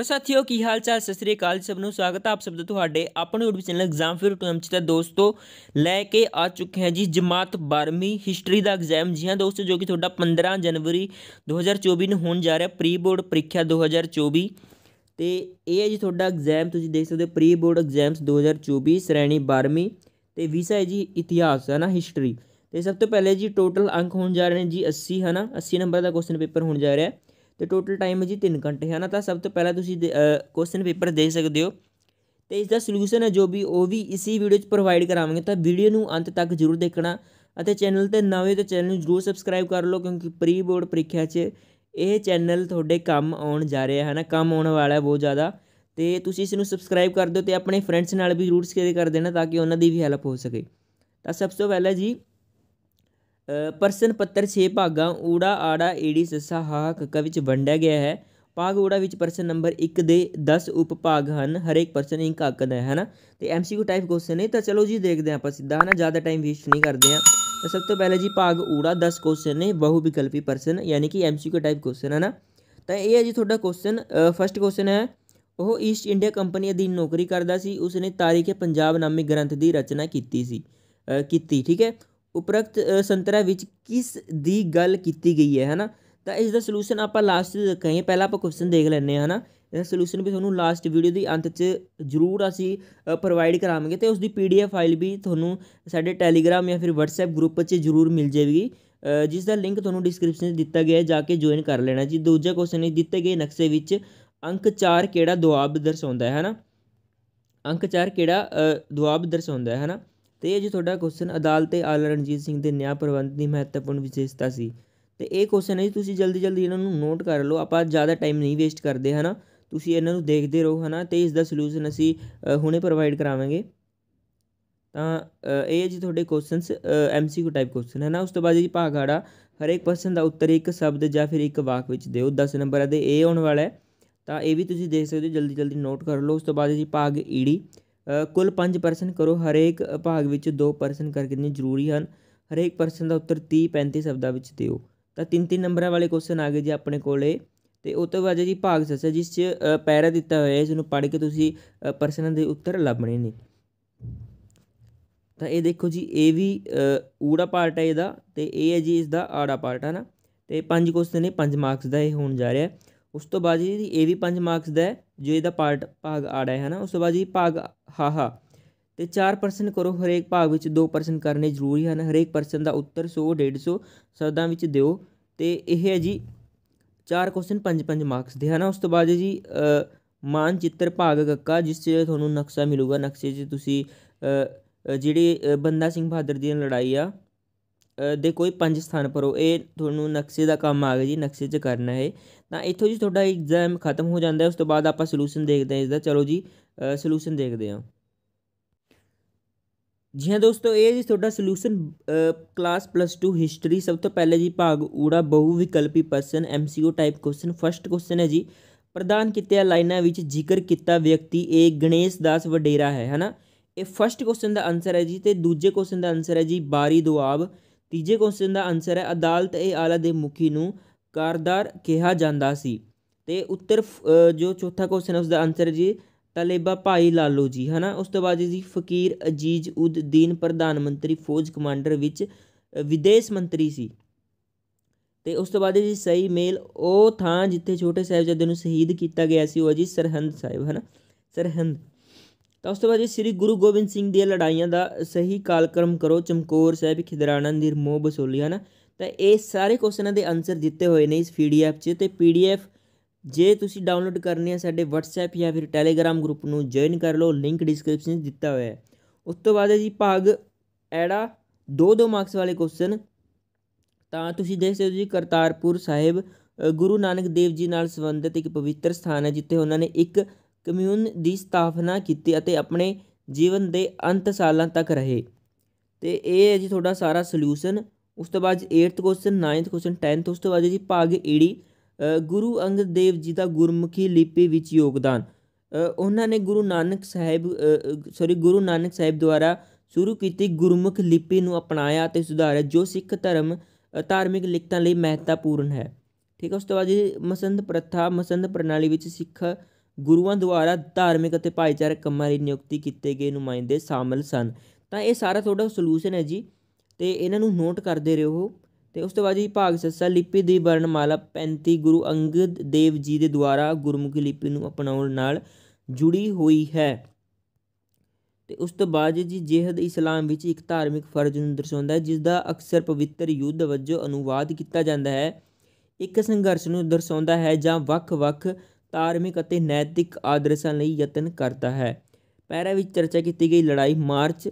hello ਸਾਥੀਓ ਕੀ ਹਾਲ ਚਾਲ ਸਤਿ ਸ੍ਰੀ ਅਕਾਲ ਸਭ ਨੂੰ ਸਵਾਗਤ ਹੈ ਆਪ ਸਭ ਦਾ ਤੁਹਾਡੇ ਆਪਣੇ YouTube ਚੈਨਲ ਐਗਜ਼ਾਮ ਫਿਰ ਟੂਮਚ ਦਾ ਦੋਸਤੋ ਲੈ ਕੇ ਆ ਚੁੱਕੇ ਹਾਂ ਜੀ ਜਮਾਤ 12ਵੀਂ ਹਿਸਟਰੀ ਦਾ ਐਗਜ਼ਾਮ ਜੀ ਹਾਂ ਦੋਸਤੋ ਜੋ ਕਿ ਤੁਹਾਡਾ 15 ਜਨਵਰੀ 2024 ਨੂੰ ਹੋਣ ਜਾ ਰਿਹਾ ਪ੍ਰੀ ਬੋਰਡ ਪ੍ਰੀਖਿਆ 2024 ਤੇ ਇਹ ਹੈ ਜੀ ਤੁਹਾਡਾ ਐਗਜ਼ਾਮ ਤੁਸੀਂ ਦੇਖ ਸਕਦੇ ਹੋ ਪ੍ਰੀ ਬੋਰਡ ਐਗਜ਼ਾਮਸ 2024 ਸ਼੍ਰੇਣੀ 12ਵੀਂ ਤੇ ਵਿਸ਼ਾ ਹੈ ਜੀ ਇਤਿਹਾਸ ਹੈ ਨਾ ਹਿਸਟਰੀ ਤੇ ਸਭ ਤੋਂ ਪਹਿਲੇ ਜੀ ਟੋਟਲ ਅੰਕ ਹੋਣ ਜਾ ਰਹੇ ਨੇ ਜੀ 80 ਹੈ ਨਾ 80 ਨੰਬਰ ਦਾ ਕੁਐਸਚਨ ਪੇਪਰ ਹੋਣ ਜਾ ਰਿਹਾ ਹੈ ਤੇ ਟੋਟਲ ਟਾਈਮ ਜੀ 3 ਘੰਟੇ ਹੈ ਨਾ ਤਾਂ ਸਭ ਤੋਂ ਪਹਿਲਾਂ ਤੁਸੀਂ ਕੁਐਸਚਨ ਪੇਪਰ ਦੇਖ ਸਕਦੇ ਹੋ ਤੇ ਇਸ ਦਾ ਸੋਲੂਸ਼ਨ ਹੈ ਜੋ ਵੀ ਉਹ ਵੀ ਇਸੇ ਵੀਡੀਓ 'ਚ ਪ੍ਰੋਵਾਈਡ ਕਰਾਵਾਂਗੇ ਤਾਂ ਵੀਡੀਓ ਨੂੰ ਅੰਤ ਤੱਕ ਜ਼ਰੂਰ ਦੇਖਣਾ ਅਤੇ ਚੈਨਲ ਤੇ ਨਵੇਂ ਤੇ ਚੈਨਲ ਨੂੰ ਜ਼ਰੂਰ ਸਬਸਕ੍ਰਾਈਬ ਕਰ ਲਓ ਕਿਉਂਕਿ ਪ੍ਰੀ ਬੋਰਡ ਪ੍ਰੀਖਿਆ 'ਚ ਇਹ ਚੈਨਲ ਤੁਹਾਡੇ ਕੰਮ ਆਉਣ ਜਾ ਰਿਹਾ ਹੈ ਨਾ ਕੰਮ ਆਉਣ ਵਾਲਾ ਹੈ ਬਹੁਤ ਜ਼ਿਆਦਾ ਤੇ ਤੁਸੀਂ ਇਸ ਨੂੰ ਸਬਸਕ੍ਰਾਈਬ ਕਰ ਦਿਓ ਤੇ ਆਪਣੇ ਫਰੈਂਡਸ ਨਾਲ ਵੀ ਜ਼ਰੂਰ ਸ਼ੇਅਰ ਕਰ ਦੇਣਾ ਤਾਂ ਕਿ ਉਹਨਾਂ ਦੀ ਵੀ ਹੈਲਪ ਹੋ ਸਕੇ ਤਾਂ ਸਭ ਤੋਂ ਪਹਿਲਾਂ ਜੀ ਪ੍ਰਸ਼ਨ ਪੱਤਰ 6 ਭਾਗਾਂ ਊੜਾ ਆੜਾ ਈੜੀ ਸੱਸਾ ਹਾਕ ਕ ਵਿੱਚ ਵੰਡਿਆ ਗਿਆ ਹੈ ਭਾਗ ਊੜਾ ਵਿੱਚ ਪ੍ਰਸ਼ਨ ਨੰਬਰ 1 ਦੇ 10 ਉਪਭਾਗ ਹਨ ਹਰੇਕ ਪ੍ਰਸ਼ਨ ਇੱਕ ਹੱਕ ਦਾ ਹੈ ਨਾ ਤੇ ਐਮਸੀਕਿਊ ਟਾਈਪ ਕੁਐਸਚਨ ਨੇ ਤਾਂ ਚਲੋ ਜੀ ਦੇਖਦੇ ਆਪਾਂ ਸਿੱਧਾ ਨਾ ਜ਼ਿਆਦਾ ਟਾਈਮ ਵੇਸਟ ਨਹੀਂ ਕਰਦੇ ਆ ਤਾਂ ਸਭ ਤੋਂ ਪਹਿਲੇ ਜੀ ਭਾਗ ਊੜਾ 10 ਕੁਐਸਚਨ ਨੇ ਬਹੁ ਵਿਕਲਪੀ ਪ੍ਰਸ਼ਨ ਯਾਨੀ ਕਿ ਐਮਸੀਕਿਊ ਟਾਈਪ ਕੁਐਸਚਨ ਹੈ ਨਾ ਤਾਂ ਇਹ ਹੈ ਜੀ ਤੁਹਾਡਾ ਕੁਐਸਚਨ ਫਰਸਟ ਕੁਐਸਚਨ ਹੈ ਉਹ ਈਸਟ ਇੰਡੀਆ ਕੰਪਨੀ ਅਧੀਨ ਨੌਕਰੀ ਕਰਦਾ ਸੀ ਉਸਨੇ ਤਾਰੀਖੇ ਪੰਜਾਬ ਨਾਮੀ ਗ੍ਰੰਥ ਦੀ ਰਚਨਾ ਕੀਤੀ ਸੀ ਕੀਤੀ ਠੀਕ ਹੈ ਉਪਰਕਤ ਸੰਤਰਾ ਵਿੱਚ ਕਿਸ ਦੀ ਗੱਲ ਕੀਤੀ ਗਈ ਹੈ ਹਨਾ ਤਾਂ ਇਸ ਦਾ ਸੋਲੂਸ਼ਨ ਆਪਾਂ ਲਾਸਟ ਤੇ ਰੱਖਾਂਗੇ ਪਹਿਲਾਂ ਆਪਾਂ ਕੁਐਸਚਨ ਦੇਖ ਲੈਣੇ ਆ ਹਨਾ ਇਹਦਾ ਸੋਲੂਸ਼ਨ ਵੀ ਤੁਹਾਨੂੰ ਲਾਸਟ ਵੀਡੀਓ ਦੇ ਅੰਤ 'ਚ ਜ਼ਰੂਰ ਅਸੀਂ ਪ੍ਰੋਵਾਈਡ ਕਰਾਵਾਂਗੇ ਤੇ ਉਸ ਦੀ ਪੀਡੀਐਫ ਫਾਈਲ ਵੀ ਤੁਹਾਨੂੰ ਸਾਡੇ ਟੈਲੀਗ੍ਰਾਮ ਜਾਂ ਫਿਰ WhatsApp ਗਰੁੱਪ 'ਚ ਜ਼ਰੂਰ ਮਿਲ ਜਾਵੇਗੀ ਜਿਸ ਦਾ ਲਿੰਕ ਤੁਹਾਨੂੰ ਡਿਸਕ੍ਰਿਪਸ਼ਨ 'ਚ ਦਿੱਤਾ ਗਿਆ ਹੈ ਜਾ ਕੇ ਜੁਆਇਨ ਕਰ ਲੈਣਾ ਜੀ ਦੂਜਾ ਕੁਐਸਚਨ ਇਹ ਦਿੱਤੇ ਗਏ ਨਕਸ਼ੇ ਵਿੱਚ ਅੰਕ 4 ਕਿਹੜਾ ਦੁਆਬ ਦਰਸਾਉਂਦਾ ਹੈ ਹਨਾ ਅੰਕ 4 ਕਿਹੜਾ ਦੁਆਬ ਦਰਸਾਉਂਦਾ ਹੈ ਹਨਾ ਤੇ ਇਹ ਜੀ ਤੁਹਾਡਾ ਕੁਐਸਚਨ ਅਦਾਲਤ ਤੇ ਆਲ ਰਣਜੀਤ ਸਿੰਘ ਦੇ ਨਿਆਂ ਪ੍ਰਬੰਧ ਦੀ ਮਹੱਤਵਪੂਰਨ ਵਿਸ਼ੇਸ਼ਤਾ ਸੀ ਤੇ ਇਹ ਕੁਐਸਚਨ ਹੈ ਜੀ ਤੁਸੀਂ ਜਲਦੀ ਜਲਦੀ ਇਹਨਾਂ ਨੂੰ ਨੋਟ ਕਰ ਲਓ ਆਪਾਂ ਜ਼ਿਆਦਾ ਟਾਈਮ ਨਹੀਂ ਵੇਸਟ ਕਰਦੇ ਹਨਾ ਤੁਸੀਂ ਇਹਨਾਂ ਨੂੰ ਦੇਖਦੇ ਰਹੋ ਹਨਾ ਤੇ ਇਸ ਦਾ ਸੋਲੂਸ਼ਨ ਅਸੀਂ ਹੁਣੇ ਪ੍ਰੋਵਾਈਡ ਕਰਾਵਾਂਗੇ ਤਾਂ ਇਹ ਜੀ ਤੁਹਾਡੇ ਕੁਐਸਚਨਸ ਐਮਸੀਕਿਊ ਟਾਈਪ ਕੁਐਸਚਨ ਹੈ ਨਾ ਉਸ ਤੋਂ ਬਾਅਦ ਜੀ ਭਾਗਾੜਾ ਹਰੇਕ ਪ੍ਰਸ਼ਨ ਦਾ ਉੱਤਰ ਇੱਕ ਸ਼ਬਦ ਜਾਂ ਫਿਰ ਇੱਕ ਵਾਕ ਵਿੱਚ ਦਿਓ 10 ਨੰਬਰ ਦੇ ਇਹ ਆਉਣ ਵਾਲਾ ਹੈ ਤਾਂ ਇਹ ਵੀ ਤੁਸੀਂ ਦੇਖ ਸਕਦੇ ਹੋ ਜਲਦੀ ਜਲਦੀ ਨੋਟ ਕਰ ਲਓ ਉਸ ਤੋਂ ਬਾਅਦ ਜੀ ਭਾਗ ਈੜੀ ਕੁੱਲ 5% ਕਰੋ ਹਰੇਕ ਭਾਗ ਵਿੱਚ 2% ਕਰਕੇ ਨੇ ਜ਼ਰੂਰੀ ਹਨ ਹਰੇਕ ਪ੍ਰਸ਼ਨ ਦਾ ਉੱਤਰ 30 35 ਸ਼ਬਦਾਂ ਵਿੱਚ ਦਿਓ ਤਾਂ ਤਿੰਨ ਤਿੰਨ ਨੰਬਰਾਂ ਵਾਲੇ ਕੁਐਸਚਨ ਆ ਗਏ ਜੀ ਆਪਣੇ ਕੋਲੇ ਤੇ ਉਹ ਤੋਂ ਬਾਅਦ ਜੀ ਭਾਗ ਸੱਸਾ ਜਿਸ 'ਚ ਪੈਰਾ ਦਿੱਤਾ ਹੋਇਆ ਹੈ ਇਸ ਨੂੰ ਪੜ੍ਹ ਕੇ ਤੁਸੀਂ ਪ੍ਰਸ਼ਨਾਂ ਦੇ ਉੱਤਰ ਲੱਭਣੇ ਨੇ ਤਾਂ ਇਹ ਦੇਖੋ ਜੀ ਇਹ ਵੀ ਊੜਾ ਪਾਰਟ ਹੈ ਇਹਦਾ ਤੇ ਇਹ ਹੈ ਜੀ ਇਸ ਦਾ ਆੜਾ ਪਾਰਟ ਹੈ ਨਾ ਤੇ ਪੰਜ ਕੁਐਸਚਨ ਨੇ ਪੰਜ ਮਾਰਕਸ ਦਾ ਇਹ ਹੋਣ ਜਾ ਰਿਹਾ ਉਸ ਤੋਂ ਬਾਅਦ ਜੀ ਇਹ ਵੀ 5 ਮਾਰਕਸ ਦਾ ਹੈ ਜੋ ਇਹਦਾ ਪਾਰਟ ਭਾਗ ਆੜਾ ਹੈ ਨਾ ਉਸ ਤੋਂ ਬਾਅਦ ਜੀ ਭਾਗ ਹਾ ਹਾ ਤੇ 4% ਕਰੋ ਹਰੇਕ ਭਾਗ ਵਿੱਚ 2% ਕਰਨੇ ਜ਼ਰੂਰੀ ਹਨ ਹਰੇਕ ਪ੍ਰਸ਼ਨ ਦਾ ਉੱਤਰ 100 150 ਸ਼ਬਦਾਂ ਵਿੱਚ ਦਿਓ ਤੇ ਇਹ ਹੈ ਜੀ 4 ਕੁਐਸਚਨ 5 5 ਮਾਰਕਸ ਦੇ ਹਨ ਉਸ ਤੋਂ ਬਾਅਦ ਜੀ ਮਾਨ ਚਿੱਤਰ ਭਾਗ ਗੱਕਾ ਜਿਸ ਤੇ ਤੁਹਾਨੂੰ ਨਕਸ਼ਾ ਮਿਲੂਗਾ ਨਕਸ਼ੇ 'ਚ ਤੁਸੀਂ ਜਿਹੜੇ ਬੰਦਾ ਸਿੰਘ ਬਹਾਦਰ ਦੀ ਲੜਾਈ ਆ ਦੇ ਕੋਈ ਪੰਜ ਸਥਾਨ ਭਰੋ ਇਹ ਤੁਹਾਨੂੰ ਨਕਸ਼ੇ ਦਾ ਕੰਮ ਆ ਗਿਆ ਜੀ ਨਕਸ਼ੇ 'ਚ ਕਰਨਾ ਹੈ ਤਾਂ ਇੱਥੋਂ ਜੀ ਤੁਹਾਡਾ ਐਗਜ਼ਾਮ ਖਤਮ ਹੋ ਜਾਂਦਾ ਹੈ ਉਸ ਤੋਂ ਬਾਅਦ ਆਪਾਂ ਸੋਲੂਸ਼ਨ ਦੇਖਦੇ ਹਾਂ ਇਸ ਦਾ ਚਲੋ ਜੀ ਸੋਲੂਸ਼ਨ ਦੇਖਦੇ ਹਾਂ ਜੀ ਹਾਂ ਦੋਸਤੋ ਇਹ ਜੀ ਤੁਹਾਡਾ ਸੋਲੂਸ਼ਨ ਕਲਾਸ ਪਲੱਸ 2 ਹਿਸਟਰੀ ਸਭ ਤੋਂ ਪਹਿਲੇ ਜੀ ਭਾਗ ਊੜਾ ਬਹੁ ਵਿਕਲਪੀ ਪ੍ਰਸ਼ਨ MCQ type question first question ਹੈ ਜੀ ਪ੍ਰਦਾਨ ਕੀਤੇ ਲਾਈਨਾਂ ਵਿੱਚ ਜ਼ਿਕਰ ਕੀਤਾ ਵਿਅਕਤੀ ਇਹ ਗਣੇਸ਼ ਦਾਸ ਵਡੇਰਾ ਹੈ ਹਨਾ ਇਹ ਫਰਸਟ ਕੁਐਸਚਨ ਦਾ ਆਨਸਰ ਹੈ ਜੀ ਤੇ ਦੂਜੇ ਕੁਐਸਚਨ ਦਾ ਆਨਸਰ ਹੈ ਜੀ ਬਾਰੀ ਦੁਆਬ ਤੀਜੇ ਕੁਐਸਚਨ ਦਾ ਆਨਸਰ ਹੈ ਅਦਾਲਤ ਏ ਆਲਾ ਦੇ ਮੁਖੀ ਨੂੰ ਕਾਰਦਾਰ ਕਿਹਾ ਜਾਂਦਾ ਸੀ ਤੇ ਉੱਤਰ ਜੋ ਚੌਥਾ ਕੁਐਸਚਨ ਹੈ ਉਸ ਦਾ ਆਨਸਰ ਜੀ ਤਲੇਬਾ ਭਾਈ ਲਾਲੋ ਜੀ ਹਨਾ ਉਸ ਤੋਂ ਬਾਅਦ ਜੀ ਫਕੀਰ ਅਜੀਜ਼ ਉਦ ਦੀਨ ਪ੍ਰਧਾਨ ਮੰਤਰੀ ਫੌਜ ਕਮਾਂਡਰ ਵਿੱਚ ਵਿਦੇਸ਼ ਮੰਤਰੀ ਸੀ ਤੇ ਉਸ ਤੋਂ ਬਾਅਦ ਜੀ ਸਹੀ ਮੇਲ ਉਹ ਥਾਂ ਜਿੱਥੇ ਛੋਟੇ ਸਾਹਿਬਜ਼ਾਦੇ ਨੂੰ ਸ਼ਹੀਦ ਕੀਤਾ ਗਿਆ ਸੀ ਉਹ ਜੀ ਸਰਹੰਦ ਸਾਹਿਬ ਹਨਾ ਸਰਹੰਦ ਤਾਂ ਉਸ ਤੋਂ ਬਾਅਦ ਜੀ ਸ੍ਰੀ ਗੁਰੂ ਗੋਬਿੰਦ ਸਿੰਘ ਦੀਆਂ ਲੜਾਈਆਂ ਦਾ ਸਹੀ ਕਾਲਕ੍ਰਮ ਕਰੋ ਚਮਕੌਰ ਸਾਹਿਬ ਖਿਦਰਾਣਾ ਨਿਰਮੋਹ ਬਸੋਲੀ ਨਾ ਤਾਂ ਇਹ ਸਾਰੇ ਕੁਐਸਚਨਾਂ ਦੇ ਆਨਸਰ ਦਿੱਤੇ ਹੋਏ ਨੇ ਇਸ ਪੀਡੀਐਫ 'ਚ ਤੇ ਪੀਡੀਐਫ ਜੇ ਤੁਸੀਂ ਡਾਊਨਲੋਡ ਕਰਨੀ ਹੈ ਸਾਡੇ WhatsApp ਜਾਂ ਫਿਰ Telegram ਗਰੁੱਪ ਨੂੰ ਜੁਆਇਨ ਕਰ ਲਓ ਲਿੰਕ ਡਿਸਕ੍ਰਿਪਸ਼ਨ 'ਚ ਦਿੱਤਾ ਹੋਇਆ ਹੈ ਉਸ ਤੋਂ ਬਾਅਦ ਜੀ ਭਾਗ ਐੜਾ 2-2 ਮਾਰਕਸ ਵਾਲੇ ਕੁਐਸਚਨ ਤਾਂ ਤੁਸੀਂ ਦੇਖ ਸਕਦੇ ਹੋ ਜੀ ਕਰਤਾਰਪੁਰ ਸਾਹਿਬ ਗੁਰੂ ਨਾਨਕ ਦੇਵ ਜੀ ਨਾਲ ਸੰਬੰਧਿਤ ਇੱਕ ਪਵਿੱਤਰ ਸਥਾਨ ਹੈ ਜਿੱਥੇ ਉਹਨਾਂ ਨੇ ਇੱਕ ਕਮਿਊਨ ਦੀ ਸਥਾਪਨਾ ਕੀਤੀ ਅਤੇ ਆਪਣੇ ਜੀਵਨ ਦੇ ਅੰਤ ਸਾਲਾਂ ਤੱਕ ਰਹੇ ਤੇ ਇਹ ਹੈ ਜੀ ਤੁਹਾਡਾ ਸਾਰਾ ਸੋਲਿਊਸ਼ਨ ਉਸ ਤੋਂ ਬਾਅਦ 8th question 9th question 10th ਉਸ ਤੋਂ ਬਾਅਦ ਜੀ ਭਾਗ ਏੜੀ ਗੁਰੂ ਅੰਗਦ ਦੇਵ ਜੀ ਦਾ ਗੁਰਮੁਖੀ ਲਿਪੀ ਵਿੱਚ ਯੋਗਦਾਨ ਉਹਨਾਂ ਨੇ ਗੁਰੂ ਨਾਨਕ ਸਾਹਿਬ ਸੌਰੀ ਗੁਰੂ ਨਾਨਕ ਸਾਹਿਬ ਦੁਆਰਾ ਸ਼ੁਰੂ ਕੀਤੀ ਗੁਰਮੁਖ ਲਿਪੀ ਨੂੰ ਅਪਣਾਇਆ ਅਤੇ ਸੁਧਾਰਿਆ ਜੋ ਸਿੱਖ ਧਰਮ ਧਾਰਮਿਕ ਲਿਖਤਾਂ ਲਈ ਮਹੱਤਵਪੂਰਨ ਹੈ ਠੀਕ ਹੈ ਉਸ ਤੋਂ ਬਾਅਦ ਜੀ ਮਸੰਦ ਪ੍ਰਥਾ ਮਸੰਦ ਪ੍ਰਣਾਲੀ ਵਿੱਚ ਸਿੱਖ ਗੁਰੂਆਂ ਦੁਆਰਾ ਧਾਰਮਿਕ ਅਤੇ ਭਾਈਚਾਰਕ ਕੰਮਾਂ ਲਈ ਨਿਯੁਕਤੀ ਕੀਤੇ ਗਏ ਨੁਮਾਇੰਦੇ ਸ਼ਾਮਲ ਸਨ ਤਾਂ ਇਹ ਸਾਰਾ ਤੁਹਾਡਾ ਸੋਲੂਸ਼ਨ ਹੈ ਜੀ ਤੇ ਇਹਨਾਂ ਨੂੰ ਨੋਟ ਕਰਦੇ ਰਹੋ ਤੇ ਉਸ ਤੋਂ ਬਾਅਦ ਜੀ ਭਾਗ ਸੱਸਾ ਲਿਪੀ ਦੀ ਵਰਣਮਾਲਾ 35 ਗੁਰੂ ਅੰਗਦ ਦੇਵ ਜੀ ਦੇ ਦੁਆਰਾ ਗੁਰਮੁਖੀ ਲਿਪੀ ਨੂੰ ਅਪਣਾਉਣ ਨਾਲ ਜੁੜੀ ਹੋਈ ਹੈ ਤੇ ਉਸ ਤੋਂ ਬਾਅਦ ਜੀ ਜਿਹਦ ਇਸਲਾਮ ਵਿੱਚ ਇੱਕ ਧਾਰਮਿਕ ਫਰਜ਼ ਨੂੰ ਦਰਸਾਉਂਦਾ ਹੈ ਜਿਸ ਦਾ ਅਕਸਰ ਪਵਿੱਤਰ ਯੁੱਧ ਵਜੋਂ ਅਨੁਵਾਦ ਕੀਤਾ ਜਾਂਦਾ ਹੈ ਇੱਕ ਸੰਘਰਸ਼ ਨੂੰ ਦਰਸਾਉਂਦਾ ਹੈ ਜਾਂ ਵੱਖ-ਵੱਖ ਧਾਰਮਿਕ ਅਤੇ ਨੈਤਿਕ ਆਦਰਸ਼ਾਂ ਲਈ ਯਤਨ ਕਰਦਾ ਹੈ ਪੈਰਾ ਵਿੱਚ ਚਰਚਾ ਕੀਤੀ ਗਈ ਲੜਾਈ ਮਾਰਚ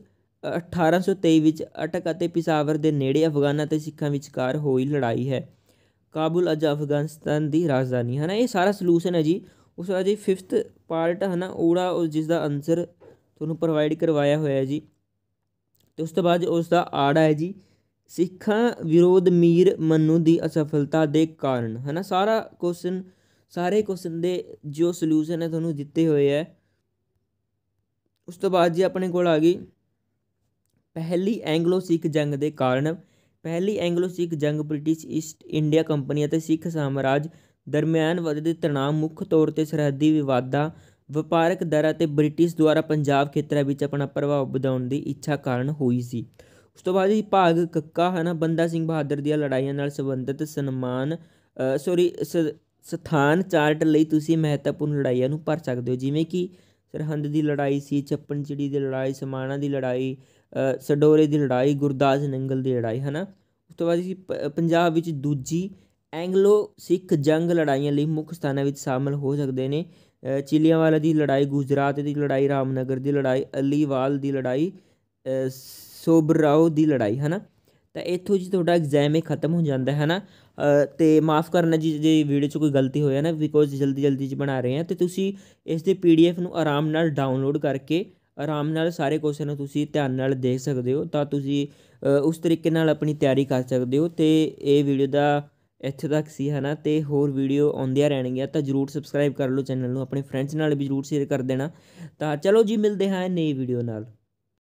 1823 ਵਿੱਚ ਅਟਕ ਅਤੇ ਪਿਸ਼ਾਵਰ ਦੇ ਨੇੜੇ ਅਫਗਾਨਾਂ ਤੇ ਸਿੱਖਾਂ ਵਿਚਕਾਰ ਹੋਈ ਲੜਾਈ ਹੈ ਕਾਬੁਲ ਅੱਜ ਅਫਗਾਨਿਸਤਾਨ ਦੀ ਰਾਜਧਾਨੀ ਹੈ ਨਾ ਇਹ ਸਾਰਾ ਸੋਲੂਸ਼ਨ ਹੈ ਜੀ ਉਸ ਦਾ ਜੀ 5th ਪਾਰਟ ਹੈ ਨਾ ਉਹੜਾ ਜਿਸ ਦਾ ਆਨਸਰ ਤੁਹਾਨੂੰ ਪ੍ਰੋਵਾਈਡ ਕਰਵਾਇਆ ਹੋਇਆ ਹੈ ਜੀ ਤੇ ਉਸ ਤੋਂ ਬਾਅਦ ਉਸ ਦਾ ਆੜਾ ਹੈ ਜੀ ਸਿੱਖਾਂ ਵਿਰੋਧ ਮੀਰ ਮੰਨੂ ਦੀ ਅਸਫਲਤਾ ਦੇ ਕਾਰਨ ਹੈ ਨਾ ਸਾਰਾ ਕੁਐਸਚਨ ਸਾਰੇ ਕੁਸਨ ਦੇ ਜੋ ਸੋਲੂਸ਼ਨ ਹੈ ਤੁਹਾਨੂੰ ਦਿੱਤੇ ਹੋਏ ਹੈ ਉਸ ਤੋਂ ਬਾਅਦ ਜੀ ਆਪਣੇ ਕੋਲ ਆ ਗਈ ਪਹਿਲੀ ਐਂਗਲੋ ਸਿੱਖ ਜੰਗ ਦੇ ਕਾਰਨ ਪਹਿਲੀ ਐਂਗਲੋ ਸਿੱਖ ਜੰਗ ਬ੍ਰਿਟਿਸ਼ ਈਸਟ ਇੰਡੀਆ ਕੰਪਨੀ ਅਤੇ ਸਿੱਖ ਸਾਮਰਾਜ ਦਰਮਿਆਨ ਵਧਦੇ ਤਣਾਅ ਮੁੱਖ ਤੌਰ ਤੇ ਸਰਹੱਦੀ ਵਿਵਾਦਾਂ ਵਪਾਰਕ ਦਰਾਂ ਤੇ ਬ੍ਰਿਟਿਸ਼ ਦੁਆਰਾ ਪੰਜਾਬ ਖੇਤਰਾਂ ਵਿੱਚ ਆਪਣਾ ਪ੍ਰਭਾਵ ਵਧਾਉਣ ਦੀ ਇੱਛਾ ਕਾਰਨ ਹੋਈ ਸੀ ਉਸ ਤੋਂ ਬਾਅਦ ਇਹ ਭਾਗ ਕੱਕਾ ਹੈ ਨਾ ਬੰਦਾ ਸਿੰਘ ਬਹਾਦਰ ਦੀਆਂ ਲੜਾਈਆਂ ਨਾਲ ਸੰਬੰਧਿਤ ਸਨਮਾਨ ਸੌਰੀ ਸਥਾਨ ਚਾਰਟ ਲਈ ਤੁਸੀਂ ਮਹੱਤਵਪੂਰਨ ਲੜਾਈਆਂ ਨੂੰ ਭਰ ਸਕਦੇ ਹੋ ਜਿਵੇਂ ਕਿ ਸਰਹੰਦ ਦੀ ਲੜਾਈ ਸੀ ਛੱਪਣ ਚਿੜੀ ਦੀ ਲੜਾਈ ਸਮਾਣਾ ਦੀ ਲੜਾਈ ਸਡੋਰੇ ਦੀ ਲੜਾਈ ਗੁਰਦਾਸ ਨੰਗਲ ਦੀ ਲੜਾਈ ਹਨਾ ਉਸ ਤੋਂ ਬਾਅਦ ਜੀ ਪੰਜਾਬ ਵਿੱਚ ਦੂਜੀ ਐਂਗਲੋ ਸਿੱਖ ਜੰਗ ਲੜਾਈਆਂ ਲਈ ਮੁੱਖ ਸਥਾਨਾਂ ਵਿੱਚ ਸ਼ਾਮਲ ਹੋ ਸਕਦੇ ਨੇ ਚਿਲੀਆਂਵਾਲਾ ਦੀ ਲੜਾਈ ਗੁਜਰਾਤ ਦੀ ਲੜਾਈ ਰਾਮਨਗਰ ਦੀ ਲੜਾਈ ਅਲੀਵਾਲ ਦੀ ਲੜਾਈ ਸੋਬਰਾਓ ਦੀ ਲੜਾਈ ਹਨਾ ਤਾਂ ਇੱਥੋਂ ਜੀ ਤੁਹਾਡਾ ਐਗਜ਼ਾਮ ਇਹ ਖਤਮ ਹੋ ਜਾਂਦਾ ਹੈ ਨਾ ਤੇ ਮਾਫ ਕਰਨਾ ਜੀ ਜੇ ਵੀਡੀਓ 'ਚ ਕੋਈ ਗਲਤੀ ਹੋਇਆ ਨਾ ਬਿਕੋਜ਼ ਜਲਦੀ ਜਲਦੀ 'ਚ ਬਣਾ ਰਹੇ ਹਾਂ ਤੇ ਤੁਸੀਂ ਇਸ ਦੇ ਪੀਡੀਐਫ ਨੂੰ ਆਰਾਮ ਨਾਲ ਡਾਊਨਲੋਡ ਕਰਕੇ ਆਰਾਮ ਨਾਲ ਸਾਰੇ ਕੁਐਸਚਨ ਨੂੰ ਤੁਸੀਂ ਧਿਆਨ ਨਾਲ ਦੇਖ ਸਕਦੇ ਹੋ ਤਾਂ ਤੁਸੀਂ ਉਸ ਤਰੀਕੇ ਨਾਲ ਆਪਣੀ ਤਿਆਰੀ ਕਰ ਸਕਦੇ ਹੋ ਤੇ ਇਹ ਵੀਡੀਓ ਦਾ ਇੱਥੇ ਤੱਕ ਸੀ ਹਨਾ ਤੇ ਹੋਰ ਵੀਡੀਓ ਆਉਂਦੀਆਂ ਰਹਿਣਗੀਆਂ ਤਾਂ ਜਰੂਰ ਸਬਸਕ੍ਰਾਈਬ ਕਰ ਲਓ ਚੈਨਲ ਨੂੰ ਆਪਣੇ ਫਰੈਂਡਸ ਨਾਲ ਵੀ ਜਰੂਰ ਸ਼ੇਅਰ ਕਰ ਦੇਣਾ ਤਾਂ ਚਲੋ ਜੀ ਮਿਲਦੇ ਹਾਂ ਨਈ ਵੀਡੀਓ ਨਾਲ